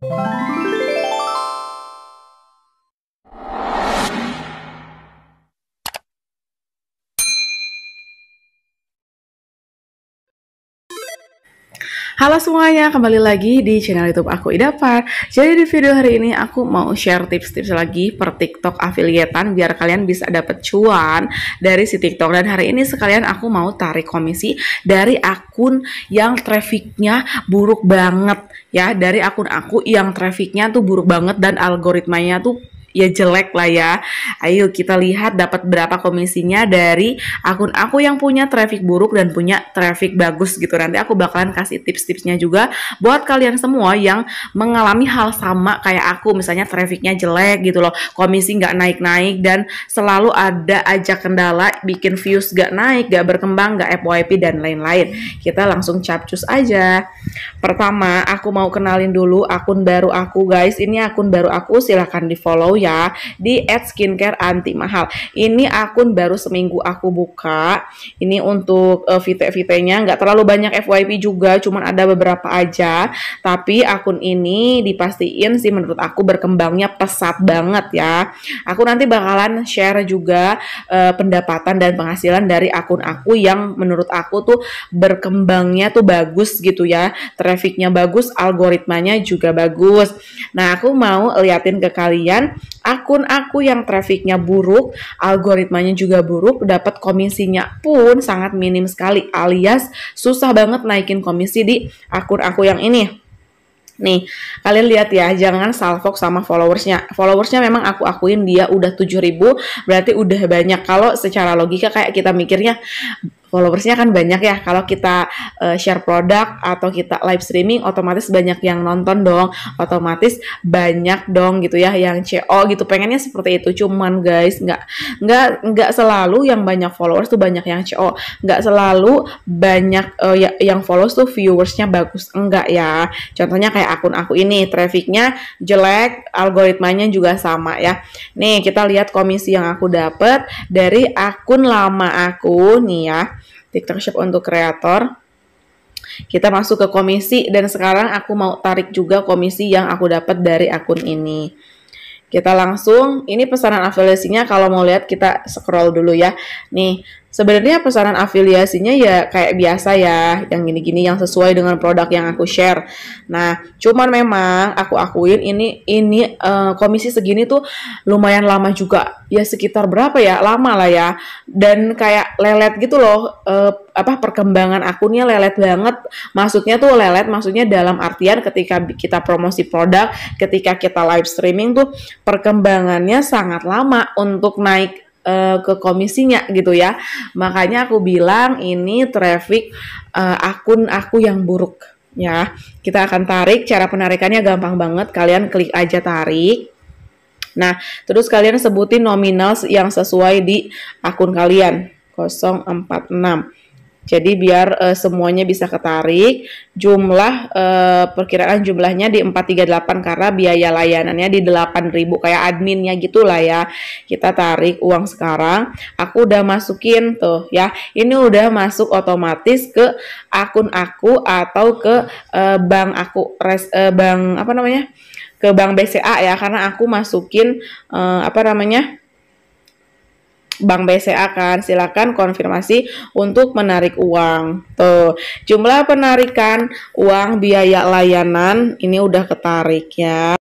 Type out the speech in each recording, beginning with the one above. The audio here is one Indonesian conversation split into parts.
Música Halo semuanya, kembali lagi di channel YouTube aku Idapar. Jadi di video hari ini aku mau share tips-tips lagi per TikTok afiliatan biar kalian bisa dapat cuan dari si TikTok. Dan hari ini sekalian aku mau tarik komisi dari akun yang trafficnya buruk banget ya, dari akun aku yang trafficnya tuh buruk banget dan algoritmanya tuh ya jelek lah ya. Ayo kita lihat dapat berapa komisinya dari akun aku yang punya traffic buruk dan punya traffic bagus gitu. Nanti aku bakalan kasih tips-tipsnya juga buat kalian semua yang mengalami hal sama kayak aku misalnya trafficnya jelek gitu loh. Komisi nggak naik-naik dan selalu ada aja kendala bikin views nggak naik, nggak berkembang, nggak FYP dan lain-lain. Kita langsung capcus aja. Pertama, aku mau kenalin dulu akun baru aku guys. Ini akun baru aku silahkan di follow ya di Skincare anti mahal. Ini akun baru seminggu aku buka. Ini untuk uh, vite-vitenya nggak terlalu banyak FYP juga, cuman ada beberapa aja. Tapi akun ini dipastiin sih menurut aku berkembangnya pesat banget ya. Aku nanti bakalan share juga uh, pendapatan dan penghasilan dari akun aku yang menurut aku tuh berkembangnya tuh bagus gitu ya. Trafficnya bagus, algoritmanya juga bagus. Nah, aku mau liatin ke kalian akun aku yang trafficnya buruk, algoritmanya juga buruk, dapat komisinya pun sangat minim sekali alias susah banget naikin komisi di akun aku yang ini. Nih, kalian lihat ya, jangan salfok sama followersnya. Followersnya memang aku akuin dia udah 7000, berarti udah banyak. Kalau secara logika kayak kita mikirnya, followersnya kan banyak ya kalau kita uh, share produk atau kita live streaming otomatis banyak yang nonton dong otomatis banyak dong gitu ya yang CO gitu pengennya seperti itu cuman guys nggak nggak nggak selalu yang banyak followers tuh banyak yang CO nggak selalu banyak uh, ya, yang followers tuh viewersnya bagus enggak ya contohnya kayak akun aku ini trafficnya jelek algoritmanya juga sama ya nih kita lihat komisi yang aku dapat dari akun lama aku nih ya dictatorship untuk kreator kita masuk ke komisi dan sekarang aku mau tarik juga komisi yang aku dapat dari akun ini. Kita langsung, ini pesanan afiliasinya kalau mau lihat kita scroll dulu ya. Nih, Sebenarnya pesanan afiliasinya ya kayak biasa ya, yang gini-gini yang sesuai dengan produk yang aku share. Nah, cuman memang aku akuin ini ini uh, komisi segini tuh lumayan lama juga. Ya sekitar berapa ya? Lama lah ya. Dan kayak lelet gitu loh uh, apa perkembangan akunnya lelet banget. Maksudnya tuh lelet maksudnya dalam artian ketika kita promosi produk, ketika kita live streaming tuh perkembangannya sangat lama untuk naik Eh, ke komisinya gitu ya. Makanya aku bilang ini traffic uh, akun aku yang buruk ya. Kita akan tarik, cara penarikannya gampang banget, kalian klik aja tarik. Nah, terus kalian sebutin nominal yang sesuai di akun kalian. 046 jadi biar uh, semuanya bisa ketarik, jumlah uh, perkiraan jumlahnya di 438 karena biaya layanannya di 8.000 kayak adminnya gitulah ya. Kita tarik uang sekarang, aku udah masukin tuh ya. Ini udah masuk otomatis ke akun aku atau ke uh, bank aku res, uh, bank apa namanya? ke bank BCA ya karena aku masukin uh, apa namanya? Bank BCA kan. Silakan konfirmasi untuk menarik uang. Tuh, jumlah penarikan uang biaya layanan ini udah ketarik ya.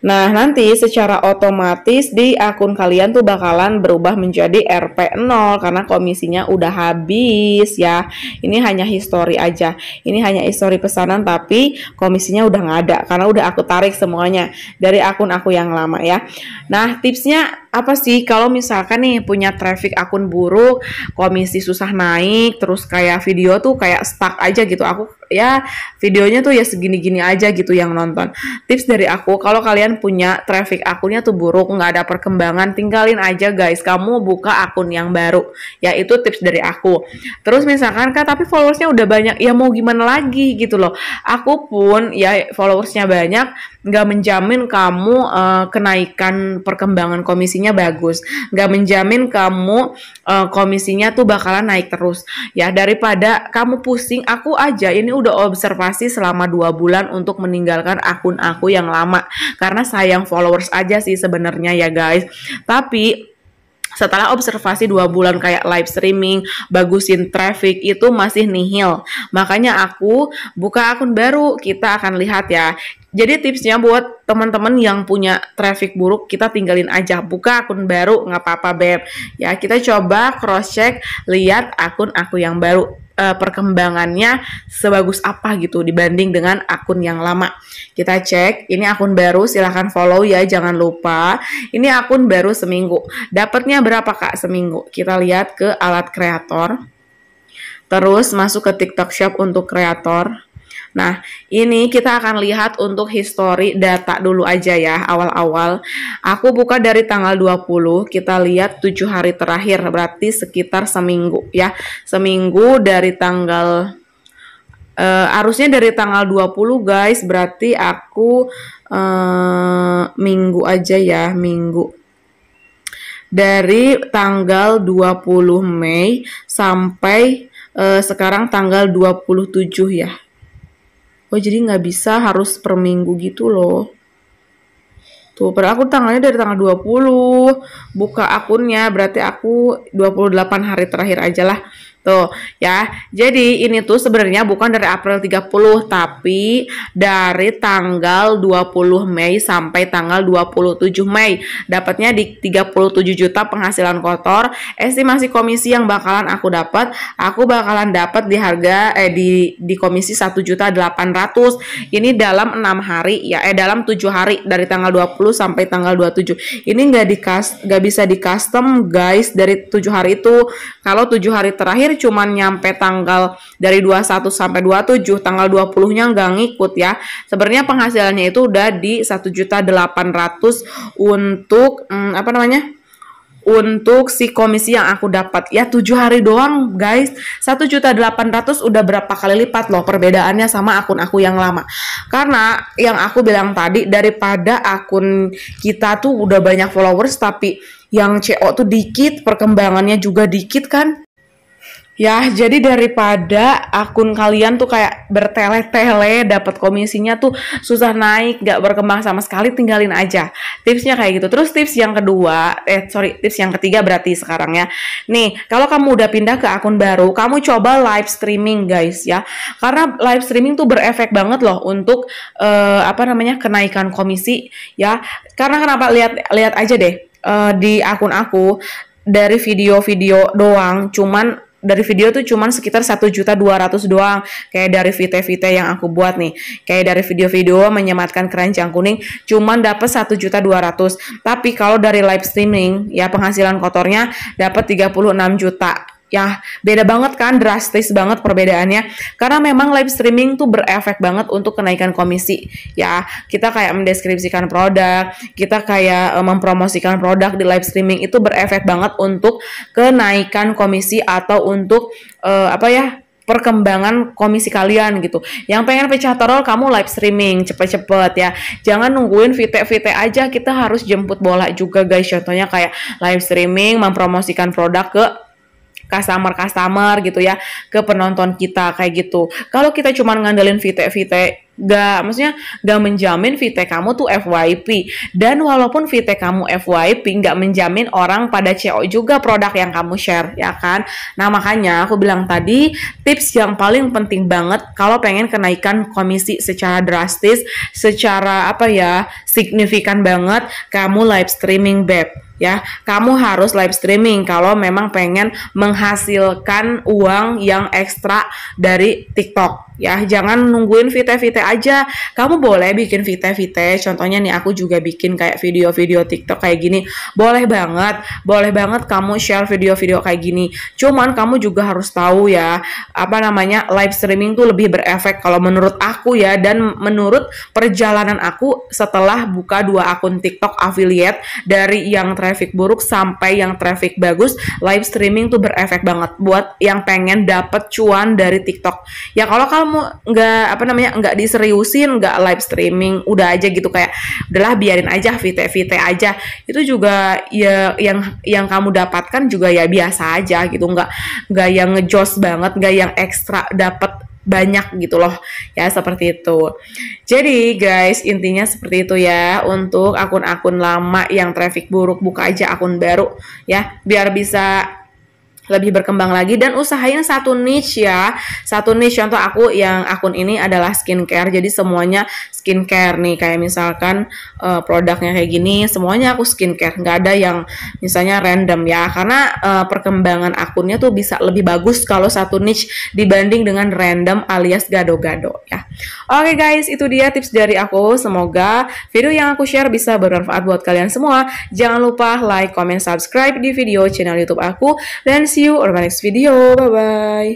Nah, nanti secara otomatis di akun kalian tuh bakalan berubah menjadi RP0 karena komisinya udah habis ya. Ini hanya histori aja. Ini hanya histori pesanan tapi komisinya udah nggak ada karena udah aku tarik semuanya dari akun aku yang lama ya. Nah, tipsnya apa sih kalau misalkan nih punya traffic akun buruk, komisi susah naik, terus kayak video tuh kayak stuck aja gitu. Aku ya videonya tuh ya segini-gini aja gitu yang nonton. Tips dari aku kalau kalian punya traffic akunnya tuh buruk, nggak ada perkembangan, tinggalin aja guys. Kamu buka akun yang baru. Yaitu tips dari aku. Terus misalkan kan tapi followersnya udah banyak, ya mau gimana lagi gitu loh. Aku pun ya followersnya banyak, nggak menjamin kamu uh, kenaikan perkembangan komisinya bagus, nggak menjamin kamu uh, komisinya tuh bakalan naik terus. Ya daripada kamu pusing, aku aja ini udah observasi selama dua bulan untuk meninggalkan akun aku yang lama karena sayang followers aja sih sebenarnya ya guys. Tapi setelah observasi dua bulan kayak live streaming, bagusin traffic itu masih nihil. Makanya aku buka akun baru, kita akan lihat ya. Jadi tipsnya buat teman-teman yang punya traffic buruk, kita tinggalin aja. Buka akun baru, nggak apa-apa Beb. Ya, kita coba cross-check, lihat akun aku yang baru uh, perkembangannya sebagus apa gitu dibanding dengan akun yang lama. Kita cek, ini akun baru silahkan follow ya, jangan lupa. Ini akun baru seminggu. Dapatnya berapa Kak seminggu? Kita lihat ke alat kreator. Terus masuk ke TikTok Shop untuk kreator. Nah, ini kita akan lihat untuk histori data dulu aja ya awal-awal. Aku buka dari tanggal 20, kita lihat 7 hari terakhir berarti sekitar seminggu ya. Seminggu dari tanggal uh, arusnya dari tanggal 20 guys, berarti aku uh, minggu aja ya, minggu dari tanggal 20 Mei sampai uh, sekarang tanggal 27 ya oh jadi nggak bisa harus per minggu gitu loh Tuh, padahal aku tanggalnya dari tanggal 20 buka akunnya, berarti aku 28 hari terakhir aja lah Tuh gitu, ya, jadi ini tuh sebenarnya bukan dari April 30 tapi dari tanggal 20 Mei sampai tanggal 27 Mei. Dapatnya di 37 juta penghasilan kotor. Estimasi komisi yang bakalan aku dapat, aku bakalan dapat di harga eh di di komisi 1 juta 800. Ini dalam 6 hari ya, eh dalam 7 hari dari tanggal 20 sampai tanggal 27. Ini nggak di nggak bisa di custom guys dari 7 hari itu. Kalau 7 hari terakhir terakhir cuman nyampe tanggal dari 21 sampai 27 tanggal 20-nya nggak ngikut ya. Sebenarnya penghasilannya itu udah di juta 1 800 untuk hmm, apa namanya? untuk si komisi yang aku dapat ya tujuh hari doang guys satu juta delapan ratus udah berapa kali lipat loh perbedaannya sama akun aku yang lama karena yang aku bilang tadi daripada akun kita tuh udah banyak followers tapi yang CO tuh dikit perkembangannya juga dikit kan Ya, jadi daripada akun kalian tuh kayak bertele-tele dapat komisinya tuh susah naik, gak berkembang sama sekali, tinggalin aja. Tipsnya kayak gitu. Terus tips yang kedua, eh sorry, tips yang ketiga berarti sekarang ya. Nih, kalau kamu udah pindah ke akun baru, kamu coba live streaming guys ya. Karena live streaming tuh berefek banget loh untuk uh, apa namanya kenaikan komisi ya. Karena kenapa lihat lihat aja deh uh, di akun aku dari video-video doang cuman dari video tuh cuman sekitar satu juta dua ratus doang kayak dari vite-vite yang aku buat nih kayak dari video-video menyematkan keranjang kuning cuman dapat satu juta dua ratus tapi kalau dari live streaming ya penghasilan kotornya dapat 36 juta ya beda banget kan drastis banget perbedaannya karena memang live streaming tuh berefek banget untuk kenaikan komisi ya kita kayak mendeskripsikan produk kita kayak eh, mempromosikan produk di live streaming itu berefek banget untuk kenaikan komisi atau untuk uh, apa ya perkembangan komisi kalian gitu. Yang pengen pecah terol kamu live streaming cepet-cepet ya. Jangan nungguin VT-VT aja kita harus jemput bola juga guys. Contohnya kayak live streaming mempromosikan produk ke customer-customer gitu ya ke penonton kita kayak gitu. Kalau kita cuma ngandelin vite-vite gak maksudnya gak menjamin vite kamu tuh FYP dan walaupun vite kamu FYP gak menjamin orang pada CO juga produk yang kamu share ya kan nah makanya aku bilang tadi tips yang paling penting banget kalau pengen kenaikan komisi secara drastis secara apa ya signifikan banget kamu live streaming back ya kamu harus live streaming kalau memang pengen menghasilkan uang yang ekstra dari TikTok ya jangan nungguin vite-vite aja kamu boleh bikin vite-vite contohnya nih aku juga bikin kayak video-video TikTok kayak gini boleh banget boleh banget kamu share video-video kayak gini cuman kamu juga harus tahu ya apa namanya live streaming tuh lebih berefek kalau menurut aku ya dan menurut perjalanan aku setelah buka dua akun TikTok affiliate dari yang traffic buruk sampai yang traffic bagus live streaming tuh berefek banget buat yang pengen dapet cuan dari TikTok ya kalau kamu kamu nggak apa namanya nggak diseriusin nggak live streaming udah aja gitu kayak udahlah biarin aja vite vite aja itu juga ya yang yang kamu dapatkan juga ya biasa aja gitu nggak nggak yang ngejos banget nggak yang ekstra dapat banyak gitu loh ya seperti itu jadi guys intinya seperti itu ya untuk akun-akun lama yang traffic buruk buka aja akun baru ya biar bisa lebih berkembang lagi dan usahain satu niche ya satu niche contoh aku yang akun ini adalah skincare jadi semuanya skincare nih kayak misalkan uh, produknya kayak gini semuanya aku skincare nggak ada yang misalnya random ya karena uh, perkembangan akunnya tuh bisa lebih bagus kalau satu niche dibanding dengan random alias gado-gado ya oke okay guys itu dia tips dari aku semoga video yang aku share bisa bermanfaat buat kalian semua jangan lupa like comment subscribe di video channel youtube aku dan see see you on my next video. Bye bye.